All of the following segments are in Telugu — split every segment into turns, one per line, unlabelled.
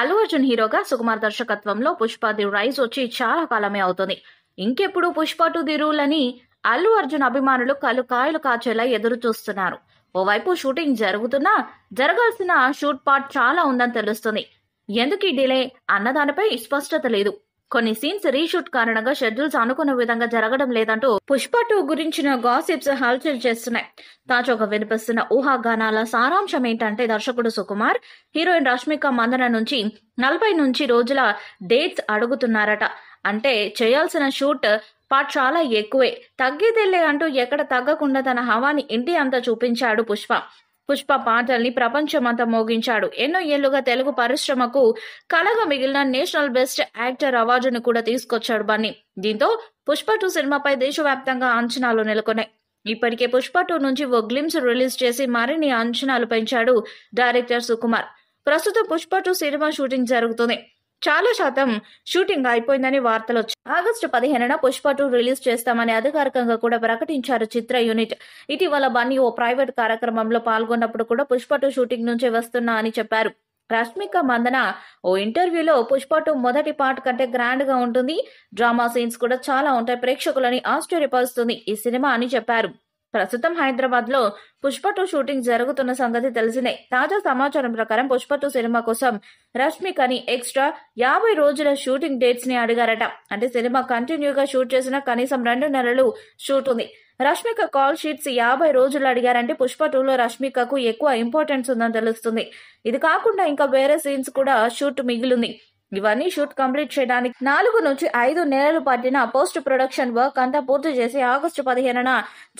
అల్లు అర్జున్ హీరోగా సుకుమార్ దర్శకత్వంలో పుష్ప ది రైజ్ వచ్చి చాలా కాలమే అవుతుంది ఇంకెప్పుడు పుష్ప టు ది రూల్ అని అల్లు అర్జున్ అభిమానులు కలు కాయలు కాచేలా ఎదురు చూస్తున్నారు ఓవైపు షూటింగ్ జరుగుతున్నా జరగాల్సిన షూట్ పార్ట్ చాలా ఉందని తెలుస్తుంది ఎందుకు ఈ డిలే అన్నదానిపై స్పష్టత లేదు కొన్ని సీన్స్ రీషూట్ కారణంగా షెడ్యూల్స్ అనుకున్న విధంగా జరగడం లేదంటూ పుష్ప టూ గురించిన గాసిప్స్ హల్చల్ చేస్తున్నాయి తాజాగా వినిపిస్తున్న ఊహాగానాల సారాంశం ఏంటంటే దర్శకుడు సుకుమార్ హీరోయిన్ రష్మిక మందన నుంచి నలభై నుంచి రోజుల డేట్స్ అడుగుతున్నారట అంటే చేయాల్సిన షూట్ పాట్ చాలా ఎక్కువే తగ్గిదెల్లే అంటూ ఎక్కడ తగ్గకుండా తన హవాని ఇంటి అంతా చూపించాడు పుష్ప పుష్ప పాటల్ని ప్రపంచమంతా మోగించాడు ఎన్నో ఏళ్లుగా తెలుగు పరిశ్రమకు కలగా మిగిలిన నేషనల్ బెస్ట్ యాక్టర్ అవార్డును కూడా తీసుకొచ్చాడు బన్నీ దీంతో పుష్ప టూ సినిమాపై దేశవ్యాప్తంగా అంచనాలు నెలకొన్నాయి ఇప్పటికే పుష్ప టూ నుంచి ఓ గ్లిమ్స్ రిలీజ్ చేసి మరిన్ని అంచనాలు పెంచాడు డైరెక్టర్ సుకుమార్ ప్రస్తుతం పుష్ప టూ సినిమా షూటింగ్ జరుగుతుంది చాలా శాతం షూటింగ్ అయిపోయిందని వార్తలు వచ్చాయి ఆగస్టు పదిహేనున పుష్ప టూ రిలీజ్ చేస్తామని అధికారికంగా కూడా ప్రకటించారు చిత్ర యూనిట్ ఇటీవల బన్నీ ఓ ప్రైవేట్ కార్యక్రమంలో పాల్గొన్నప్పుడు కూడా పుష్ప టూ షూటింగ్ నుంచి వస్తున్నా అని చెప్పారు రష్మిక మందన ఓ ఇంటర్వ్యూలో పుష్ప టూ మొదటి పార్ట్ కంటే గ్రాండ్ గా ఉంటుంది డ్రామా సీన్స్ కూడా చాలా ఉంటాయి ప్రేక్షకులని ఆశ్చర్యపరుస్తుంది ఈ సినిమా అని చెప్పారు ప్రస్తుతం హైదరాబాద్ లో పుష్ప టూ షూటింగ్ జరుగుతున్న సంగతి తెలిసిందే తాజా సమాచారం ప్రకారం పుష్ప టూ సినిమా కోసం రష్మికని ఎక్స్ట్రా యాభై రోజుల షూటింగ్ డేట్స్ ని అడిగారట అంటే సినిమా కంటిన్యూగా షూట్ చేసిన కనీసం రెండు నెలలు షూట్ ఉంది రష్మిక కాల్ షీట్స్ యాభై రోజులు అడిగారంటే పుష్ప టూలో రష్మికకు ఎక్కువ ఇంపార్టెన్స్ ఉందని తెలుస్తుంది ఇది కాకుండా ఇంకా వేరే సీన్స్ కూడా షూట్ మిగిలింది ఇవన్నీ షూట్ కంప్లీట్ చేయడానికి నాలుగు నుంచి ఐదు నెలలు పట్టిన పోస్ట్ ప్రొడక్షన్ వర్క్ అంతా పూర్తి చేసి ఆగస్టు పదిహేనున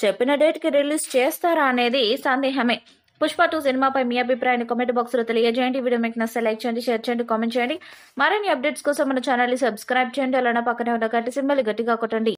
చెప్పిన డేట్ కి రిలీజ్ చేస్తారా అనేది సందేహమే పుష్ప టూ సినిమాపై మీ అభిప్రాయాన్ని కామెంట్ బాక్స్ లో తెలియజేయండి వీడియో మీకు నచ్చే లైక్ చేయండి షేర్ చేయండి కామెంట్ చేయండి మరిన్ని అప్డేట్స్ కోసం మన ఛానల్ సబ్స్క్రైబ్ చేయండి అలానే పక్కనే ఉన్న గట్టి సింబల్ గట్టిగా కొట్టండి